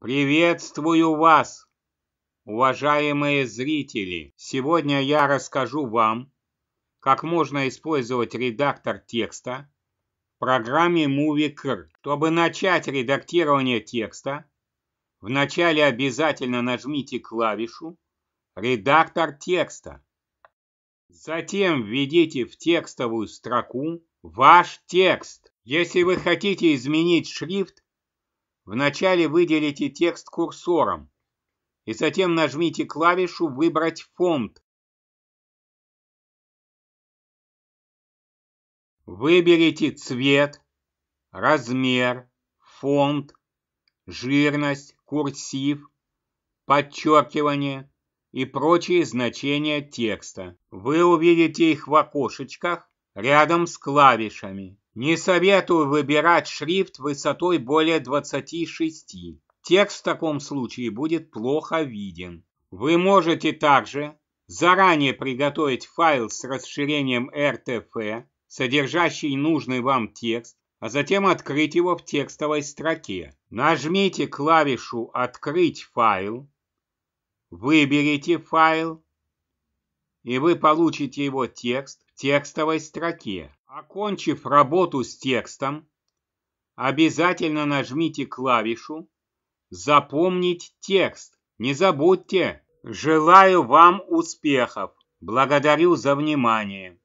Приветствую вас, уважаемые зрители! Сегодня я расскажу вам, как можно использовать редактор текста в программе MovieCr. Чтобы начать редактирование текста, вначале обязательно нажмите клавишу «Редактор текста». Затем введите в текстовую строку ваш текст. Если вы хотите изменить шрифт, Вначале выделите текст курсором и затем нажмите клавишу «Выбрать фонд». Выберите цвет, размер, фонд, жирность, курсив, подчеркивание и прочие значения текста. Вы увидите их в окошечках рядом с клавишами. Не советую выбирать шрифт высотой более 26. Текст в таком случае будет плохо виден. Вы можете также заранее приготовить файл с расширением RTF, содержащий нужный вам текст, а затем открыть его в текстовой строке. Нажмите клавишу «Открыть файл», выберите файл, и вы получите его текст текстовой строке. Окончив работу с текстом, обязательно нажмите клавишу «Запомнить текст». Не забудьте! Желаю вам успехов! Благодарю за внимание!